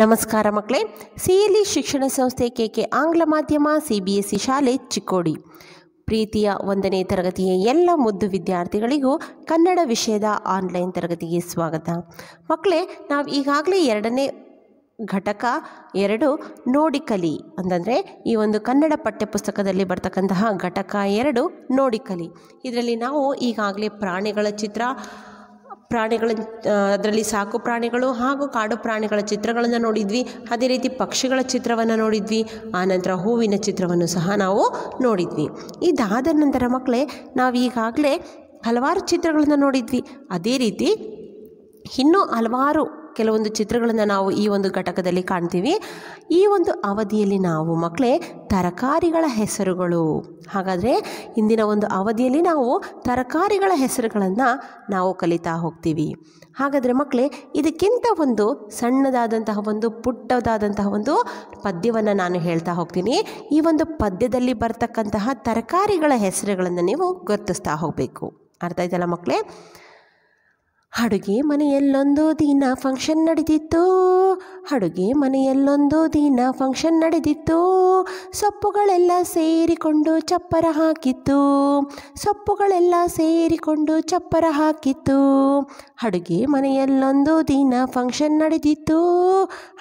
ನಮಸ್ಕಾರ ಮಕ್ಕಳೇ ಇ ಶಿಕ್ಷಣ ಸಂಸ್ಥೆ ಕೆ ಕೆ ಆಂಗ್ಲ ಮಾಧ್ಯಮ ಸಿ ಬಿ ಎಸ್ ಸಿ ಶಾಲೆ ಚಿಕ್ಕೋಡಿ ಪ್ರೀತಿಯ ಒಂದನೇ ತರಗತಿಯ ಎಲ್ಲ ಮುದ್ದು ವಿದ್ಯಾರ್ಥಿಗಳಿಗೂ ಕನ್ನಡ ವಿಷಯದ ಆನ್ಲೈನ್ ತರಗತಿಗೆ ಸ್ವಾಗತ ಮಕ್ಕಳೇ ನಾವು ಈಗಾಗಲೇ ಎರಡನೇ ಘಟಕ ಎರಡು ನೋಡಿಕಲಿ ಅಂತಂದರೆ ಈ ಒಂದು ಕನ್ನಡ ಪಠ್ಯಪುಸ್ತಕದಲ್ಲಿ ಬರ್ತಕ್ಕಂತಹ ಘಟಕ ಎರಡು ನೋಡಿಕಲಿ ಇದರಲ್ಲಿ ನಾವು ಈಗಾಗಲೇ ಪ್ರಾಣಿಗಳ ಚಿತ್ರ ಪ್ರಾಣಿಗಳ ಅದರಲ್ಲಿ ಸಾಕು ಪ್ರಾಣಿಗಳು ಹಾಗೂ ಕಾಡು ಪ್ರಾಣಿಗಳ ಚಿತ್ರಗಳನ್ನು ನೋಡಿದ್ವಿ ಅದೇ ರೀತಿ ಪಕ್ಷಿಗಳ ಚಿತ್ರವನ್ನು ನೋಡಿದ್ವಿ ಆನಂತರ ಹೂವಿನ ಚಿತ್ರವನ್ನು ಸಹ ನಾವು ನೋಡಿದ್ವಿ ಇದಾದ ನಂತರ ಮಕ್ಕಳೇ ನಾವು ಈಗಾಗಲೇ ಹಲವಾರು ಚಿತ್ರಗಳನ್ನು ನೋಡಿದ್ವಿ ಅದೇ ರೀತಿ ಇನ್ನೂ ಹಲವಾರು ಕೆಲವೊಂದು ಚಿತ್ರಗಳನ್ನು ನಾವು ಈ ಒಂದು ಘಟಕದಲ್ಲಿ ಕಾಣ್ತೀವಿ ಈ ಒಂದು ಅವಧಿಯಲ್ಲಿ ನಾವು ಮಕ್ಕಳೇ ತರಕಾರಿಗಳ ಹೆಸರುಗಳು ಹಾಗಾದರೆ ಇಂದಿನ ಒಂದು ಅವಧಿಯಲ್ಲಿ ನಾವು ತರಕಾರಿಗಳ ಹೆಸರುಗಳನ್ನು ನಾವು ಕಲಿತಾ ಹೋಗ್ತೀವಿ ಹಾಗಾದರೆ ಮಕ್ಕಳೇ ಇದಕ್ಕಿಂತ ಒಂದು ಸಣ್ಣದಾದಂತಹ ಒಂದು ಪುಟ್ಟದಾದಂತಹ ಒಂದು ಪದ್ಯವನ್ನು ನಾನು ಹೇಳ್ತಾ ಹೋಗ್ತೀನಿ ಈ ಒಂದು ಪದ್ಯದಲ್ಲಿ ಬರ್ತಕ್ಕಂತಹ ತರಕಾರಿಗಳ ಹೆಸರುಗಳನ್ನು ನೀವು ಗುರುತಿಸ್ತಾ ಹೋಗಬೇಕು ಅರ್ಥ ಆಯ್ತಲ್ಲ ಮಕ್ಕಳೇ ಅಡುಗೆ ಮನೆಯಲ್ಲೊಂದು ದಿನ ಫಂಕ್ಷನ್ ನಡೆದಿತ್ತು ಅಡುಗೆ ಮನೆಯಲ್ಲೊಂದು ದಿನ ಫಂಕ್ಷನ್ ನಡೆದಿತ್ತು ಸೊಪ್ಪುಗಳೆಲ್ಲ ಸೇರಿಕೊಂಡು ಚಪ್ಪರ ಹಾಕಿತ್ತು ಸೊಪ್ಪುಗಳೆಲ್ಲ ಸೇರಿಕೊಂಡು ಚಪ್ಪರ ಹಾಕಿತ್ತು ಅಡುಗೆ ಮನೆಯಲ್ಲೊಂದು ದಿನ ಫಂಕ್ಷನ್ ನಡೆದಿತ್ತು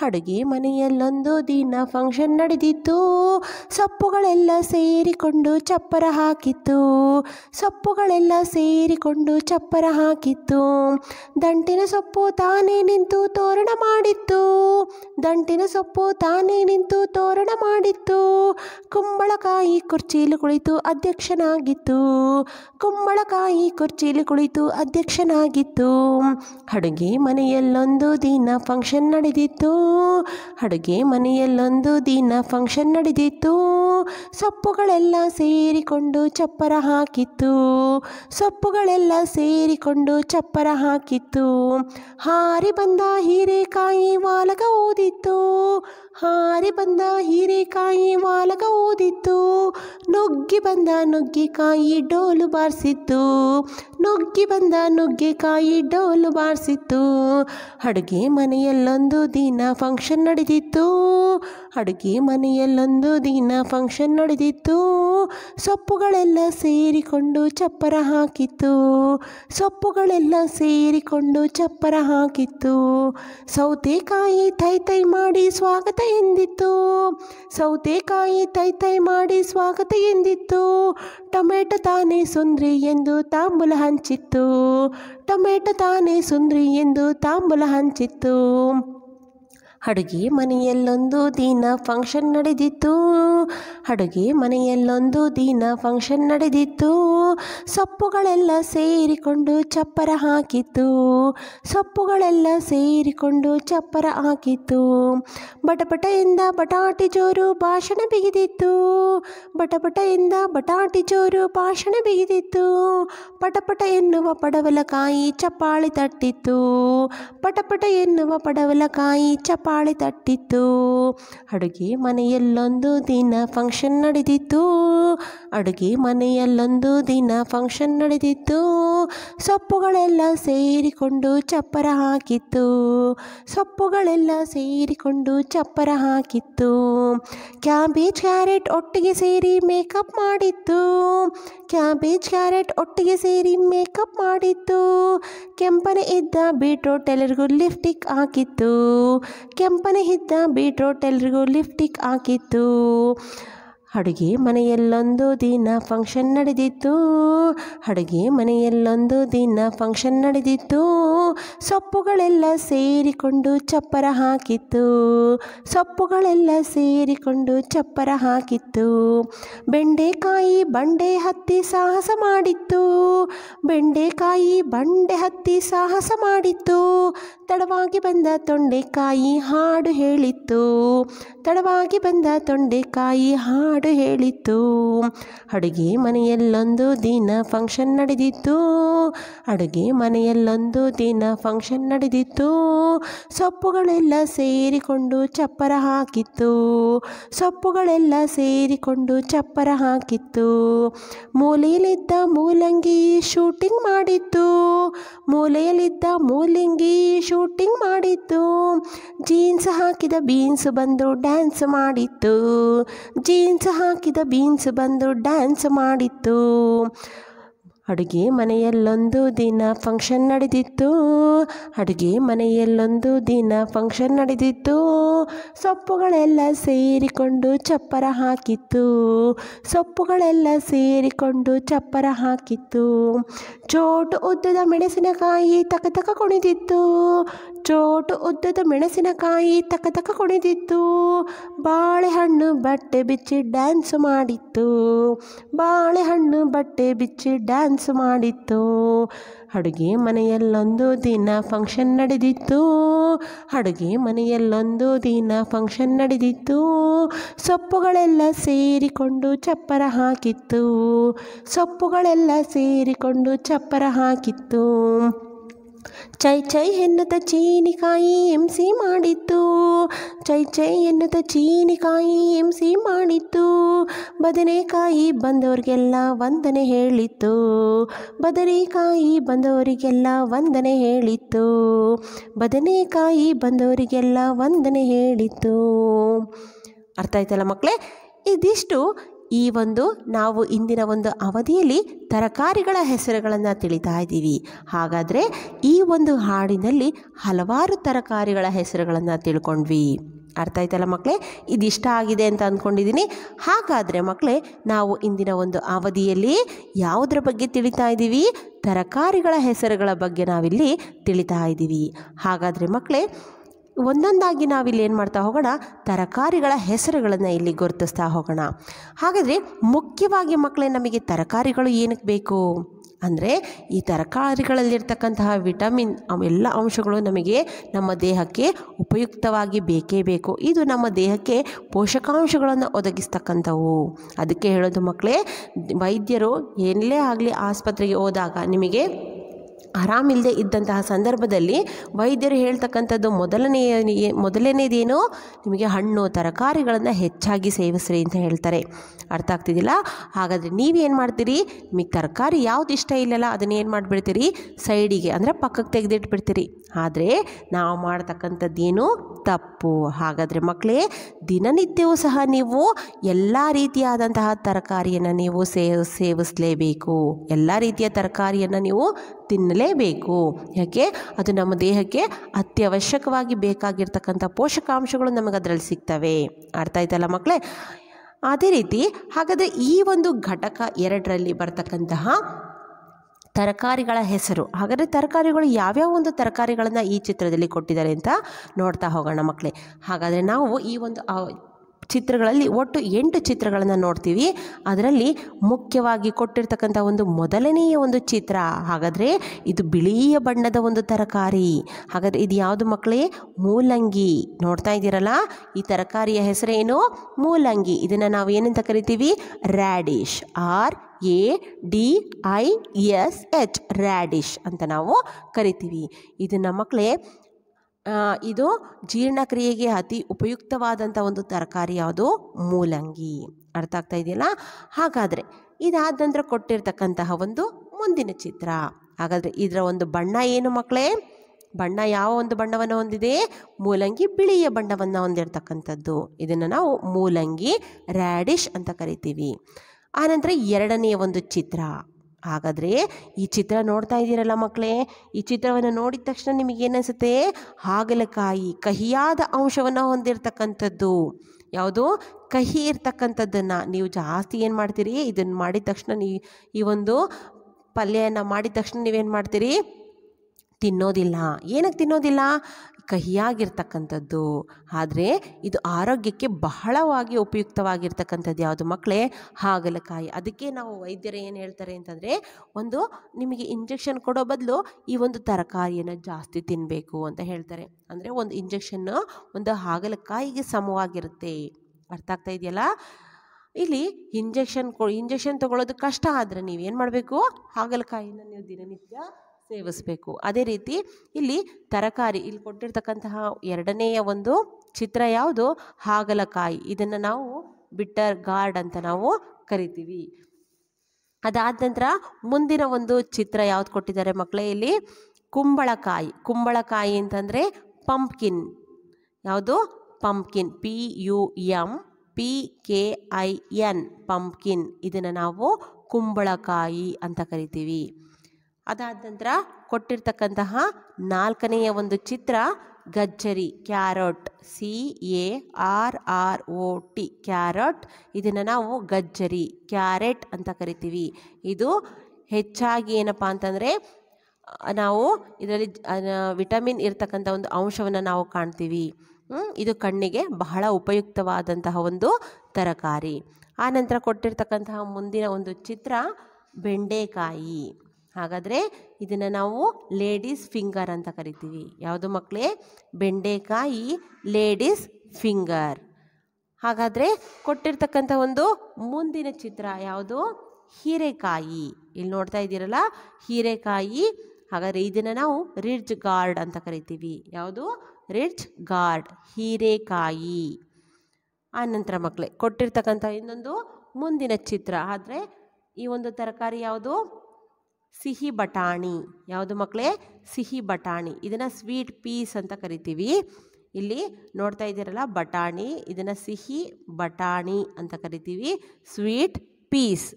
ಅಡುಗೆ ಮನೆಯಲ್ಲೊಂದು ದಿನ ಫಂಕ್ಷನ್ ನಡೆದಿತ್ತು ಸೊಪ್ಪುಗಳೆಲ್ಲ ಸೇರಿಕೊಂಡು ಚಪ್ಪರ ಹಾಕಿತ್ತು ಸೊಪ್ಪುಗಳೆಲ್ಲ ಸೇರಿಕೊಂಡು ಚಪ್ಪರ ಹಾಕಿತ್ತು ದಂಟಿನ ಸೊಪ್ಪು ತಾನೇ ನಿಂತು ತೋರಣ ಮಾಡಿತ್ತು ದಂಟಿನ ಸೊಪ್ಪು ತಾನೇ ನಿಂತು ತೋರಣ ಮಾಡಿತ್ತು ಕುಂಬಳಕಾಯಿ ಕುರ್ಚೀಲಿ ಕುಳಿತು ಅಧ್ಯಕ್ಷನಾಗಿತ್ತು ಕುಂಬಳಕಾಯಿ ಕುರ್ಚೀಲಿ ಕುಳಿತು ಅಧ್ಯಕ್ಷನಾಗಿತ್ತು ಅಡುಗೆ ಮನೆಯಲ್ಲೊಂದು ದಿನ ಫಂಕ್ಷನ್ ನಡೆದಿತ್ತು ಅಡುಗೆ ಮನೆಯಲ್ಲೊಂದು ದಿನ ಫಂಕ್ಷನ್ ನಡೆದಿತ್ತು ಸೊಪ್ಪುಗಳೆಲ್ಲ ಸೇರಿಕೊಂಡು ಚಪ್ಪರ ಹಾಕಿತ್ತು ಸೊಪ್ಪುಗಳೆಲ್ಲ ಸೇರಿಕೊಂಡು ಚಪ್ಪರ ಹಾಕಿತ್ತು ಹಾರಿ ಬಂದ ಹೀರೆಕಾಯಿ ವಾಲಕ auditor ಹಾರಿ ಬಂದ ಹೀರೆಕಾಯಿ ಮಾಲಕ ಓದಿತ್ತು ನುಗ್ಗಿ ಬಂದ ನುಗ್ಗೆಕಾಯಿ ಡೋಲು ಬಾರಿಸಿತ್ತು ನುಗ್ಗಿ ಬಂದ ನುಗ್ಗೆಕಾಯಿ ಡೋಲು ಬಾರಿಸಿತ್ತು ಅಡುಗೆ ಮನೆಯಲ್ಲೊಂದು ದಿನ ಫಂಕ್ಷನ್ ನಡೆದಿತ್ತು ಅಡುಗೆ ಮನೆಯಲ್ಲೊಂದು ದಿನ ಫಂಕ್ಷನ್ ನಡೆದಿತ್ತು ಸೊಪ್ಪುಗಳೆಲ್ಲ ಸೇರಿಕೊಂಡು ಚಪ್ಪರ ಹಾಕಿತ್ತು ಸೊಪ್ಪುಗಳೆಲ್ಲ ಸೇರಿಕೊಂಡು ಚಪ್ಪರ ಹಾಕಿತ್ತು ಸೌತೆಕಾಯಿ ತೈ ತೈ ಮಾಡಿ ಸ್ವಾಗತ ಎಂದಿತ್ತು ಸೌತೆಕಾಯಿ ತೈ ತೈ ಮಾಡಿ ಸ್ವಾಗತ ಎಂದಿತ್ತು ಟೊಮೆಟೊ ತಾನೇ ಸುಂದ್ರಿ ಎಂದು ತಾಂಬೂಲ ಹಂಚಿತ್ತು ಟೊಮೆಟೊ ತಾನೇ ಸುಂದ್ರಿ ಎಂದು ತಾಂಬೂಲ ಹಂಚಿತ್ತು ಅಡುಗೆ ಮನೆಯಲ್ಲೊಂದು ದಿನ ಫಂಕ್ಷನ್ ನಡೆದಿತ್ತು ಅಡುಗೆ ಮನೆಯಲ್ಲೊಂದು ದಿನ ಫಂಕ್ಷನ್ ನಡೆದಿತ್ತು ಸೊಪ್ಪುಗಳೆಲ್ಲ ಸೇರಿಕೊಂಡು ಚಪ್ಪರ ಹಾಕಿತ್ತು ಸೊಪ್ಪುಗಳೆಲ್ಲ ಸೇರಿಕೊಂಡು ಚಪ್ಪರ ಹಾಕಿತ್ತು ಬಟಪಟೆಯಿಂದ ಬಟಾಟಿ ಜೋರು ಭಾಷಣ ಬಿಗಿದಿತ್ತು ಬಟಪಟೆಯಿಂದ ಬಟಾಟಿ ಜೋರು ಭಾಷಣ ಬಿಗಿದಿತ್ತು ಪಟಪಟ ಎನ್ನುವ ಪಡವಲಕಾಯಿ ಚಪ್ಪಾಳಿ ತಟ್ಟಿತ್ತು ಪಟಪಟ ಎನ್ನುವ ಪಡವಲಕಾಯಿ ಚಪ್ಪಾಳಿ ಬಾಳೆ ತಟ್ಟಿತ್ತು ಅಡುಗೆ ಮನೆಯಲ್ಲೊಂದು ದಿನ ಫಂಕ್ಷನ್ ನಡೆದಿತ್ತು ಅಡುಗೆ ಮನೆಯಲ್ಲೊಂದು ದಿನ ಫಂಕ್ಷನ್ ನಡೆದಿತ್ತು ಸೊಪ್ಪುಗಳೆಲ್ಲ ಸೇರಿಕೊಂಡು ಚಪ್ಪರ ಹಾಕಿತ್ತು ಸೊಪ್ಪುಗಳೆಲ್ಲ ಸೇರಿಕೊಂಡು ಚಪ್ಪರ ಹಾಕಿತ್ತು ಕ್ಯಾಬೇಜ್ ಕ್ಯಾರೆಟ್ ಒಟ್ಟಿಗೆ ಸೇರಿ ಮೇಕಪ್ ಮಾಡಿತ್ತು ಕ್ಯಾಬೇಜ್ ಕ್ಯಾರೆಟ್ ಒಟ್ಟಿಗೆ ಸೇರಿ ಮೇಕಪ್ ಮಾಡಿತ್ತು ಕೆಂಪನೆ ಇದ್ದ ಬೀಟ್ರೋಟ್ ಎಲ್ಲರಿಗೂ ಲಿಫ್ಟಿಕ್ ಹಾಕಿತ್ತು ಕೆಂಪನೆ ಇದ್ದ ಬೀಟ್ರೋಟ್ ಎಲ್ರಿಗೂ ಲಿಫ್ಟಿಕ್ ಹಾಕಿತ್ತು ಅಡುಗೆ ಮನೆಯಲ್ಲೊಂದು ದಿನ ಫಂಕ್ಷನ್ ನಡೆದಿತ್ತು ಅಡುಗೆ ಮನೆಯಲ್ಲೊಂದು ದಿನ ಫಂಕ್ಷನ್ ನಡೆದಿತ್ತು ಸೊಪ್ಪುಗಳೆಲ್ಲ ಸೇರಿಕೊಂಡು ಚಪ್ಪರ ಹಾಕಿತ್ತು ಸೊಪ್ಪುಗಳೆಲ್ಲ ಸೇರಿಕೊಂಡು ಚಪ್ಪರ ಹಾಕಿತ್ತು ಬೆಂಡೆಕಾಯಿ ಬಂಡೆ ಹತ್ತಿ ಸಾಹಸ ಮಾಡಿತ್ತು ಬೆಂಡೆಕಾಯಿ ಬಂಡೆ ಹತ್ತಿ ಸಾಹಸ ಮಾಡಿತ್ತು ತಡವಾಗಿ ಬಂದ ತೊಂಡೆಕಾಯಿ ಹಾಡು ಹೇಳಿತ್ತು ತಡವಾಗಿ ಬಂದ ತೊಂಡೆಕಾಯಿ ಹಾಡು ಹಾಡು ಹೇಳಿತ್ತು ಅಡುಗೆ ಮನೆಯಲ್ಲೊಂದು ದಿನ ಫಂಕ್ಷನ್ ನಡೆದಿತ್ತು ಅಡುಗೆ ಮನೆಯಲ್ಲೊಂದು ದಿನ ಫಂಕ್ಷನ್ ನಡೆದಿತ್ತು ಸೊಪ್ಪುಗಳೆಲ್ಲ ಸೇರಿಕೊಂಡು ಚಪ್ಪರ ಹಾಕಿತ್ತು ಸೊಪ್ಪುಗಳೆಲ್ಲ ಸೇರಿಕೊಂಡು ಚಪ್ಪರ ಹಾಕಿತ್ತು ಮೂಲೆಯಲ್ಲಿದ್ದ ಮೂಲಂಗಿ ಶೂಟಿಂಗ್ ಮಾಡಿತ್ತು ಮೂಲೆಯಲ್ಲಿದ್ದ ಮೂಲಂಗಿ ಶೂಟಿಂಗ್ ಮಾಡಿತ್ತು ಜೀನ್ಸ್ ಹಾಕಿದ ಬೀನ್ಸ್ ಬಂದು ಡ್ಯಾನ್ಸ್ ಮಾಡಿತ್ತು ಜೀನ್ಸ್ ಹಾಕಿದ ಬೀನ್ಸ್ ಬಂದು ಡ್ಯಾನ್ಸ್ ಮಾಡಿತ್ತು ಅಡುಗೆ ಮನೆಯಲ್ಲೊಂದು ದಿನ ಫಂಕ್ಷನ್ ನಡೆದಿತ್ತು ಅಡುಗೆ ಮನೆಯಲ್ಲೊಂದು ದಿನ ಫಂಕ್ಷನ್ ನಡೆದಿತ್ತು ಸೊಪ್ಪುಗಳೆಲ್ಲ ಸೇರಿಕೊಂಡು ಚಪ್ಪರ ಹಾಕಿತ್ತು ಸೊಪ್ಪುಗಳೆಲ್ಲ ಸೇರಿಕೊಂಡು ಚಪ್ಪರ ಹಾಕಿತ್ತು ಚೋಟು ಉದ್ದದ ಮೆಣಸಿನಕಾಯಿ ತಕ ತಕ ಕುಣಿದಿತ್ತು ಚೋಟು ಉದ್ದದ ಮೆಣಸಿನಕಾಯಿ ತಕ ತಕ ಕುಣಿದಿತ್ತು ಬಾಳೆಹಣ್ಣು ಬಟ್ಟೆ ಬಿಚ್ಚಿ ಡ್ಯಾನ್ಸ್ ಮಾಡಿತ್ತು ಬಾಳೆಹಣ್ಣು ಬಟ್ಟೆ ಬಿಚ್ಚಿ ಡ್ಯಾನ್ಸ್ ಮಾಡಿತ್ತು ಅಡುಗೆ ಮನೆಯಲ್ಲೊಂದು ದಿನ ಫಂಕ್ಷನ್ ನಡೆದಿತ್ತು ಅಡುಗೆ ಮನೆಯಲ್ಲೊಂದು ದಿನ ಫಂಕ್ಷನ್ ನಡೆದಿತ್ತು ಸೊಪ್ಪುಗಳೆಲ್ಲ ಸೇರಿಕೊಂಡು ಚಪ್ಪರ ಹಾಕಿತ್ತು ಸೊಪ್ಪುಗಳೆಲ್ಲ ಸೇರಿಕೊಂಡು ಚಪ್ಪರ ಹಾಕಿತ್ತು ಚೈ ಚೈ ಹೆನ್ನುತ್ತ ಚೀನಿಕಾಯಿ ಎಮ್ ಸಿ ಮಾಡಿತ್ತು ಚೈ ಚೈ ಎನ್ನುತ್ತ ಚೀನಿಕಾಯಿ ಸಿ ಮಾಡಿತ್ತು ಬದನೆಕಾಯಿ ಬಂದವರಿಗೆಲ್ಲ ವಂದನೆ ಹೇಳಿತ್ತು ಬದನೆಕಾಯಿ ಬಂದವರಿಗೆಲ್ಲ ವಂದನೆ ಹೇಳಿತ್ತು ಬದನೆಕಾಯಿ ಬಂದವರಿಗೆಲ್ಲ ವಂದನೆ ಹೇಳಿತ್ತು ಅರ್ಥ ಆಯ್ತಲ್ಲ ಮಕ್ಕಳೇ ಇದಿಷ್ಟು ಈ ಒಂದು ನಾವು ಇಂದಿನ ಒಂದು ಅವಧಿಯಲ್ಲಿ ತರಕಾರಿಗಳ ಹೆಸರುಗಳನ್ನು ತಿಳಿತಾ ಇದ್ದೀವಿ ಹಾಗಾದರೆ ಈ ಒಂದು ಹಾಡಿನಲ್ಲಿ ಹಲವಾರು ತರಕಾರಿಗಳ ಹೆಸರುಗಳನ್ನು ತಿಳ್ಕೊಂಡ್ವಿ ಅರ್ಥ ಆಯ್ತಲ್ಲ ಮಕ್ಕಳೇ ಇದಿಷ್ಟ ಆಗಿದೆ ಅಂತ ಅಂದ್ಕೊಂಡಿದ್ದೀನಿ ಹಾಗಾದರೆ ಮಕ್ಕಳೇ ನಾವು ಇಂದಿನ ಒಂದು ಅವಧಿಯಲ್ಲಿ ಯಾವುದರ ಬಗ್ಗೆ ತಿಳಿತಾ ಇದ್ದೀವಿ ತರಕಾರಿಗಳ ಹೆಸರುಗಳ ಬಗ್ಗೆ ನಾವಿಲ್ಲಿ ತಿಳಿತಾ ಇದ್ದೀವಿ ಹಾಗಾದರೆ ಮಕ್ಕಳೇ ಒಂದೊಂದಾಗಿ ನಾವಿಲ್ಲಿ ಏನು ಮಾಡ್ತಾ ಹೋಗೋಣ ತರಕಾರಿಗಳ ಹೆಸರುಗಳನ್ನು ಇಲ್ಲಿ ಗುರುತಿಸ್ತಾ ಹೋಗೋಣ ಹಾಗಾದರೆ ಮುಖ್ಯವಾಗಿ ಮಕ್ಕಳೇ ನಮಗೆ ತರಕಾರಿಗಳು ಏನಕ್ಕೆ ಬೇಕು ಅಂದರೆ ಈ ತರಕಾರಿಗಳಲ್ಲಿರ್ತಕ್ಕಂತಹ ವಿಟಮಿನ್ ಅವೆಲ್ಲ ಅಂಶಗಳು ನಮಗೆ ನಮ್ಮ ದೇಹಕ್ಕೆ ಉಪಯುಕ್ತವಾಗಿ ಬೇಕೇ ಬೇಕು ಇದು ನಮ್ಮ ದೇಹಕ್ಕೆ ಪೋಷಕಾಂಶಗಳನ್ನು ಒದಗಿಸ್ತಕ್ಕಂಥವು ಅದಕ್ಕೆ ಹೇಳೋದು ಮಕ್ಕಳೇ ವೈದ್ಯರು ಎಲ್ಲೇ ಆಗಲಿ ಆಸ್ಪತ್ರೆಗೆ ಹೋದಾಗ ನಿಮಗೆ ಆರಾಮಿಲ್ಲದೆ ಇದ್ದಂತಹ ಸಂದರ್ಭದಲ್ಲಿ ವೈದ್ಯರು ಹೇಳ್ತಕ್ಕಂಥದ್ದು ಮೊದಲನೆಯ ಮೊದಲನೇದೇನು ನಿಮಗೆ ಹಣ್ಣು ತರಕಾರಿಗಳನ್ನು ಹೆಚ್ಚಾಗಿ ಸೇವಿಸ್ರಿ ಅಂತ ಹೇಳ್ತಾರೆ ಅರ್ಥ ಆಗ್ತಿದ್ದಿಲ್ಲ ಹಾಗಾದರೆ ನೀವೇನು ಮಾಡ್ತೀರಿ ನಿಮಗೆ ತರಕಾರಿ ಯಾವುದು ಇಷ್ಟ ಇಲ್ಲಲ್ಲ ಅದನ್ನ ಏನು ಮಾಡಿಬಿಡ್ತೀರಿ ಸೈಡಿಗೆ ಅಂದರೆ ಪಕ್ಕಕ್ಕೆ ತೆಗೆದಿಟ್ಬಿಡ್ತೀರಿ ಆದರೆ ನಾವು ಮಾಡ್ತಕ್ಕಂಥದ್ದೇನು ತಪ್ಪು ಹಾಗಾದರೆ ಮಕ್ಕಳೇ ದಿನನಿತ್ಯವೂ ಸಹ ನೀವು ಎಲ್ಲ ರೀತಿಯಾದಂತಹ ತರಕಾರಿಯನ್ನು ನೀವು ಸೇ ಸೇವಿಸಲೇಬೇಕು ಎಲ್ಲ ರೀತಿಯ ತರಕಾರಿಯನ್ನು ನೀವು ತಿನ್ನ ತಿನ್ನಲೇಬೇಕು ಯಾಕೆ ಅದು ನಮ್ಮ ದೇಹಕ್ಕೆ ಅತ್ಯವಶ್ಯಕವಾಗಿ ಬೇಕಾಗಿರ್ತಕ್ಕಂಥ ಪೋಷಕಾಂಶಗಳು ನಮಗೆ ಅದರಲ್ಲಿ ಸಿಗ್ತವೆ ಅರ್ಥ ಆಯ್ತಲ್ಲ ಮಕ್ಕಳೇ ಅದೇ ರೀತಿ ಹಾಗಾದರೆ ಈ ಒಂದು ಘಟಕ ಎರಡರಲ್ಲಿ ಬರ್ತಕ್ಕಂತಹ ತರಕಾರಿಗಳ ಹೆಸರು ಹಾಗಾದರೆ ತರಕಾರಿಗಳು ಯಾವ್ಯಾವ ಒಂದು ತರಕಾರಿಗಳನ್ನು ಈ ಚಿತ್ರದಲ್ಲಿ ಕೊಟ್ಟಿದ್ದಾರೆ ಅಂತ ನೋಡ್ತಾ ಹೋಗೋಣ ಮಕ್ಕಳೇ ಹಾಗಾದರೆ ನಾವು ಈ ಒಂದು ಚಿತ್ರಗಳಲ್ಲಿ ಒಟ್ಟು ಎಂಟು ಚಿತ್ರಗಳನ್ನು ನೋಡ್ತೀವಿ ಅದರಲ್ಲಿ ಮುಖ್ಯವಾಗಿ ಕೊಟ್ಟಿರ್ತಕ್ಕಂಥ ಒಂದು ಮೊದಲನೆಯ ಒಂದು ಚಿತ್ರ ಹಾಗಾದರೆ ಇದು ಬಿಳಿಯ ಬಣ್ಣದ ಒಂದು ತರಕಾರಿ ಹಾಗಾದರೆ ಇದು ಯಾವುದು ಮಕ್ಕಳೇ ಮೂಲಂಗಿ ನೋಡ್ತಾ ಇದ್ದೀರಲ್ಲ ಈ ತರಕಾರಿಯ ಹೆಸರೇನು ಮೂಲಂಗಿ ಇದನ್ನು ನಾವು ಏನಂತ ಕರಿತೀವಿ radish R A D I S H radish ಅಂತ ನಾವು ಕರಿತೀವಿ ಇದನ್ನು ಮಕ್ಕಳೇ ಇದು ಜೀರ್ಣಕ್ರಿಯೆಗೆ ಅತಿ ಉಪಯುಕ್ತವಾದಂಥ ಒಂದು ತರಕಾರಿ ಯಾವುದು ಮೂಲಂಗಿ ಅರ್ಥ ಆಗ್ತಾ ಇದೆಯಲ್ಲ ಹಾಗಾದರೆ ಇದಾದ ನಂತರ ಕೊಟ್ಟಿರ್ತಕ್ಕಂತಹ ಒಂದು ಮುಂದಿನ ಚಿತ್ರ ಹಾಗಾದರೆ ಇದರ ಒಂದು ಬಣ್ಣ ಏನು ಮಕ್ಕಳೇ ಬಣ್ಣ ಯಾವ ಒಂದು ಬಣ್ಣವನ್ನು ಹೊಂದಿದೆ ಮೂಲಂಗಿ ಬಿಳಿಯ ಬಣ್ಣವನ್ನು ಹೊಂದಿರತಕ್ಕಂಥದ್ದು ಇದನ್ನು ನಾವು ಮೂಲಂಗಿ ರ್ಯಾಡಿಶ್ ಅಂತ ಕರಿತೀವಿ ಆನಂತರ ಎರಡನೆಯ ಒಂದು ಚಿತ್ರ ಹಾಗಾದರೆ ಈ ಚಿತ್ರ ನೋಡ್ತಾ ಇದ್ದೀರಲ್ಲ ಮಕ್ಕಳೇ ಈ ಚಿತ್ರವನ್ನು ನೋಡಿದ ತಕ್ಷಣ ನಿಮಗೆ ಏನಿಸುತ್ತೆ ಹಾಗಲಕಾಯಿ ಕಹಿಯಾದ ಅಂಶವನ್ನು ಹೊಂದಿರತಕ್ಕಂಥದ್ದು ಯಾವುದು ಕಹಿ ಇರ್ತಕ್ಕಂಥದ್ದನ್ನು ನೀವು ಜಾಸ್ತಿ ಏನು ಮಾಡ್ತೀರಿ ಇದನ್ನು ಮಾಡಿದ ತಕ್ಷಣ ನೀ ಈ ಒಂದು ಪಲ್ಯನ ಮಾಡಿದ ತಕ್ಷಣ ನೀವೇನು ಮಾಡ್ತೀರಿ ತಿನ್ನೋದಿಲ್ಲ ಏನಕ್ಕೆ ತಿನ್ನೋದಿಲ್ಲ ಕಹಿಯಾಗಿರ್ತಕ್ಕಂಥದ್ದು ಆದರೆ ಇದು ಆರೋಗ್ಯಕ್ಕೆ ಬಹಳವಾಗಿ ಉಪಯುಕ್ತವಾಗಿರ್ತಕ್ಕಂಥದ್ದು ಯಾವುದು ಮಕ್ಕಳೇ ಹಾಗಲಕಾಯಿ ಅದಕ್ಕೆ ನಾವು ವೈದ್ಯರು ಏನು ಹೇಳ್ತಾರೆ ಅಂತಂದರೆ ಒಂದು ನಿಮಗೆ ಇಂಜೆಕ್ಷನ್ ಕೊಡೋ ಬದಲು ಈ ಒಂದು ತರಕಾರಿಯನ್ನು ಜಾಸ್ತಿ ತಿನ್ನಬೇಕು ಅಂತ ಹೇಳ್ತಾರೆ ಅಂದರೆ ಒಂದು ಇಂಜೆಕ್ಷನ್ನು ಒಂದು ಹಾಗಲಕಾಯಿಗೆ ಸಮವಾಗಿರುತ್ತೆ ಅರ್ಥ ಆಗ್ತಾ ಇದೆಯಲ್ಲ ಇಲ್ಲಿ ಇಂಜೆಕ್ಷನ್ ಕೊ ಇಂಜೆಕ್ಷನ್ ತಗೊಳ್ಳೋದು ಕಷ್ಟ ಆದರೆ ನೀವೇನು ಮಾಡಬೇಕು ಹಾಗಲಕಾಯಿನ ನೀವು ದಿನನಿತ್ಯ ಸೇವಿಸಬೇಕು ಅದೇ ರೀತಿ ಇಲ್ಲಿ ತರಕಾರಿ ಇಲ್ಲಿ ಕೊಟ್ಟಿರ್ತಕ್ಕಂತಹ ಎರಡನೆಯ ಒಂದು ಚಿತ್ರ ಯಾವುದು ಹಾಗಲಕಾಯಿ ಇದನ್ನು ನಾವು ಬಿಟ್ಟರ್ ಗಾರ್ಡ್ ಅಂತ ನಾವು ಕರಿತೀವಿ ಅದಾದ ನಂತರ ಮುಂದಿನ ಒಂದು ಚಿತ್ರ ಯಾವ್ದು ಕೊಟ್ಟಿದ್ದಾರೆ ಮಕ್ಕಳೇ ಇಲ್ಲಿ ಕುಂಬಳಕಾಯಿ ಕುಂಬಳಕಾಯಿ ಅಂತಂದರೆ ಪಂಪ್ಕಿನ್ ಯಾವುದು pumpkin P U M P K I N pumpkin ಇದನ್ನು ನಾವು ಕುಂಬಳಕಾಯಿ ಅಂತ ಕರಿತೀವಿ ಅದಾದ ನಂತರ ಕೊಟ್ಟಿರ್ತಕ್ಕಂತಹ ನಾಲ್ಕನೆಯ ಒಂದು ಚಿತ್ರ ಗಜ್ಜರಿ carrot C A R R O T carrot ಇದನ್ನು ನಾವು ಗಜ್ಜರಿ ಕ್ಯಾರೆಟ್ ಅಂತ ಕರಿತೀವಿ ಇದು ಹೆಚ್ಚಾಗಿ ಏನಪ್ಪಾ ಅಂತಂದರೆ ನಾವು ಇದರಲ್ಲಿ ವಿಟಮಿನ್ ಇರತಕ್ಕಂಥ ಒಂದು ಅಂಶವನ್ನು ನಾವು ಕಾಣ್ತೀವಿ ಇದು ಕಣ್ಣಿಗೆ ಬಹಳ ಉಪಯುಕ್ತವಾದಂತಹ ಒಂದು ತರಕಾರಿ ಆನಂತರ ಕೊಟ್ಟಿರ್ತಕ್ಕಂತಹ ಮುಂದಿನ ಒಂದು ಚಿತ್ರ ಬೆಂಡೆಕಾಯಿ ಹಾಗಾದರೆ ಇದನ್ನು ನಾವು ಲೇಡೀಸ್ ಫಿಂಗರ್ ಅಂತ ಕರಿತೀವಿ ಯಾವುದು ಮಕ್ಕಳೇ ಬೆಂಡೆಕಾಯಿ ಲೇಡೀಸ್ ಫಿಂಗರ್ ಹಾಗಾದರೆ ಕೊಟ್ಟಿರ್ತಕ್ಕಂಥ ಒಂದು ಮುಂದಿನ ಚಿತ್ರ ಯಾವುದು ಹೀರೆಕಾಯಿ ಇಲ್ಲಿ ನೋಡ್ತಾ ಇದ್ದೀರಲ್ಲ ಹೀರೆಕಾಯಿ ಹಾಗಾದರೆ ಇದನ್ನು ನಾವು ರಿಡ್ಜ್ ಗಾರ್ಡ್ ಅಂತ ಕರಿತೀವಿ ಯಾವುದು ರಿಡ್ಜ್ ಗಾರ್ಡ್ ಹೀರೆಕಾಯಿ ಆನಂತರ ಮಕ್ಕಳೇ ಕೊಟ್ಟಿರ್ತಕ್ಕಂಥ ಇನ್ನೊಂದು ಮುಂದಿನ ಚಿತ್ರ ಆದರೆ ಈ ಒಂದು ತರಕಾರಿ ಯಾವುದು ಸಿಹಿ ಬಟಾಣಿ ಯಾವುದು ಮಕ್ಕಳೇ ಸಿಹಿ ಬಟಾಣಿ ಇದನ್ನು ಸ್ವೀಟ್ ಪೀಸ್ ಅಂತ ಕರಿತೀವಿ ಇಲ್ಲಿ ನೋಡ್ತಾ ಇದ್ದೀರಲ್ಲ ಬಟಾಣಿ ಇದನ್ನು ಸಿಹಿ ಬಟಾಣಿ ಅಂತ ಕರಿತೀವಿ ಸ್ವೀಟ್ ಪೀಸ್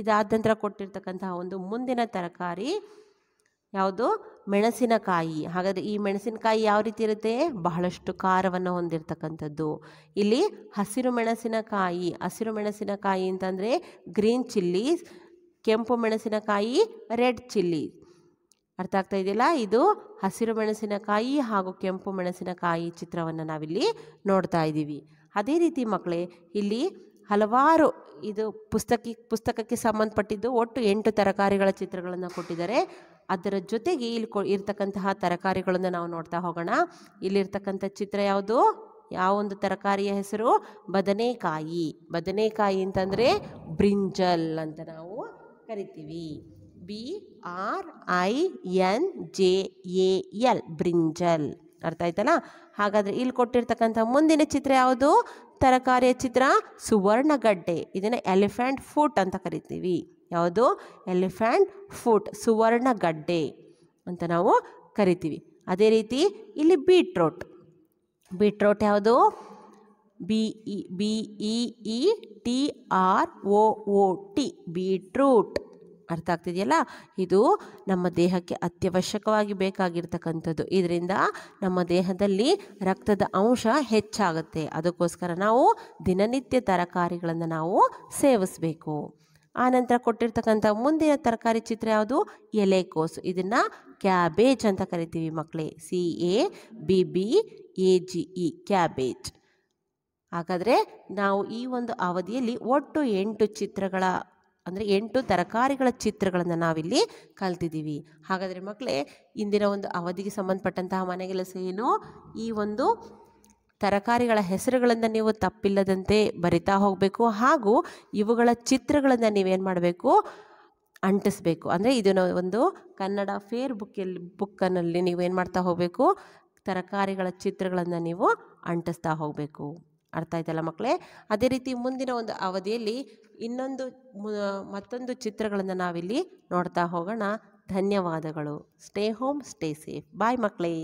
ಇದಾದ ನಂತರ ಕೊಟ್ಟಿರ್ತಕ್ಕಂತಹ ಒಂದು ಮುಂದಿನ ತರಕಾರಿ ಯಾವುದು ಮೆಣಸಿನಕಾಯಿ ಹಾಗಾದರೆ ಈ ಮೆಣಸಿನಕಾಯಿ ಯಾವ ರೀತಿ ಇರುತ್ತೆ ಬಹಳಷ್ಟು ಖಾರವನ್ನು ಹೊಂದಿರತಕ್ಕಂಥದ್ದು ಇಲ್ಲಿ ಹಸಿರು ಮೆಣಸಿನಕಾಯಿ ಹಸಿರು ಮೆಣಸಿನಕಾಯಿ ಅಂತಂದರೆ ಗ್ರೀನ್ ಚಿಲ್ಲೀಸ್ ಕೆಂಪು ಮೆಣಸಿನಕಾಯಿ ರೆಡ್ ಚಿಲ್ಲಿ ಅರ್ಥ ಆಗ್ತಾ ಇದೆಯಲ್ಲ ಇದು ಹಸಿರು ಮೆಣಸಿನಕಾಯಿ ಹಾಗೂ ಕೆಂಪು ಮೆಣಸಿನಕಾಯಿ ಚಿತ್ರವನ್ನು ನಾವಿಲ್ಲಿ ನೋಡ್ತಾ ಇದ್ದೀವಿ ಅದೇ ರೀತಿ ಮಕ್ಕಳೇ ಇಲ್ಲಿ ಹಲವಾರು ಇದು ಪುಸ್ತಕ ಪುಸ್ತಕಕ್ಕೆ ಸಂಬಂಧಪಟ್ಟಿದ್ದು ಒಟ್ಟು ಎಂಟು ತರಕಾರಿಗಳ ಚಿತ್ರಗಳನ್ನು ಕೊಟ್ಟಿದ್ದಾರೆ ಅದರ ಜೊತೆಗೆ ಇಲ್ಲಿ ಕೊ ಇರ್ತಕ್ಕಂತಹ ತರಕಾರಿಗಳನ್ನು ನಾವು ನೋಡ್ತಾ ಹೋಗೋಣ ಇಲ್ಲಿರ್ತಕ್ಕಂಥ ಚಿತ್ರ ಯಾವುದು ಯಾವೊಂದು ತರಕಾರಿಯ ಹೆಸರು ಬದನೆಕಾಯಿ ಬದನೆಕಾಯಿ ಅಂತಂದರೆ ಬ್ರಿಂಜಲ್ ಅಂತ ನಾವು ಕರಿತೀವಿ B R I N J A L brinjal ಅರ್ಥ ಆಯ್ತಲ್ಲ ಹಾಗಾದರೆ ಇಲ್ಲಿ ಕೊಟ್ಟಿರ್ತಕ್ಕಂಥ ಮುಂದಿನ ಚಿತ್ರ ಯಾವುದು ತರಕಾರಿಯ ಚಿತ್ರ ಸುವರ್ಣಗಡ್ಡೆ ಇದನ್ನು ಎಲಿಫೆಂಟ್ ಫುಟ್ ಅಂತ ಕರಿತೀವಿ ಯಾವುದು ಎಲಿಫೆಂಟ್ ಫುಟ್ ಸುವರ್ಣಗಡ್ಡೆ ಅಂತ ನಾವು ಕರಿತೀವಿ ಅದೇ ರೀತಿ ಇಲ್ಲಿ ಬೀಟ್ರೋಟ್ ಬೀಟ್ರೋಟ್ ಯಾವುದು E E T R O O T beetroot ಅರ್ಥ ಆಗ್ತಿದೆಯಲ್ಲ ಇದು ನಮ್ಮ ದೇಹಕ್ಕೆ ಅತ್ಯವಶ್ಯಕವಾಗಿ ಬೇಕಾಗಿರ್ತಕ್ಕಂಥದ್ದು ಇದರಿಂದ ನಮ್ಮ ದೇಹದಲ್ಲಿ ರಕ್ತದ ಅಂಶ ಹೆಚ್ಚಾಗುತ್ತೆ ಅದಕ್ಕೋಸ್ಕರ ನಾವು ದಿನನಿತ್ಯ ತರಕಾರಿಗಳನ್ನು ನಾವು ಸೇವಿಸಬೇಕು ಆನಂತರ ಕೊಟ್ಟಿರ್ತಕ್ಕಂಥ ಮುಂದಿನ ತರಕಾರಿ ಚಿತ್ರ ಯಾವುದು ಎಲೆಕೋಸು ಇದನ್ನು ಕ್ಯಾಬೇಜ್ ಅಂತ ಕರಿತೀವಿ ಮಕ್ಕಳೇ C A B B A G E cabbage ಹಾಗಾದರೆ ನಾವು ಈ ಒಂದು ಅವಧಿಯಲ್ಲಿ ಒಟ್ಟು ಎಂಟು ಚಿತ್ರಗಳ ಅಂದರೆ ಎಂಟು ತರಕಾರಿಗಳ ಚಿತ್ರಗಳನ್ನು ನಾವಿಲ್ಲಿ ಕಲ್ತಿದ್ದೀವಿ ಹಾಗಾದರೆ ಮಕ್ಕಳೇ ಇಂದಿನ ಒಂದು ಅವಧಿಗೆ ಸಂಬಂಧಪಟ್ಟಂತಹ ಮನೆಗೆಲಸ ಏನು ಈ ಒಂದು ತರಕಾರಿಗಳ ಹೆಸರುಗಳನ್ನು ನೀವು ತಪ್ಪಿಲ್ಲದಂತೆ ಬರಿತಾ ಹೋಗಬೇಕು ಹಾಗೂ ಇವುಗಳ ಚಿತ್ರಗಳನ್ನು ನೀವೇನು ಮಾಡಬೇಕು ಅಂಟಿಸ್ಬೇಕು ಅಂದರೆ ಇದನ್ನು ಒಂದು ಕನ್ನಡ ಫೇರ್ ಬುಕ್ಕಲ್ಲಿ ಬುಕ್ಕನಲ್ಲಿ ನೀವೇನು ಮಾಡ್ತಾ ಹೋಗಬೇಕು ತರಕಾರಿಗಳ ಚಿತ್ರಗಳನ್ನು ನೀವು ಅಂಟಿಸ್ತಾ ಹೋಗಬೇಕು ಅರ್ಥ ಆಯ್ತಲ್ಲ ಮಕ್ಕಳೇ ಅದೇ ರೀತಿ ಮುಂದಿನ ಒಂದು ಅವಧಿಯಲ್ಲಿ ಇನ್ನೊಂದು ಮತ್ತೊಂದು ಚಿತ್ರಗಳನ್ನು ನಾವಿಲ್ಲಿ ನೋಡ್ತಾ ಹೋಗೋಣ ಧನ್ಯವಾದಗಳು stay home stay safe bye ಮಕ್ಕಳೇ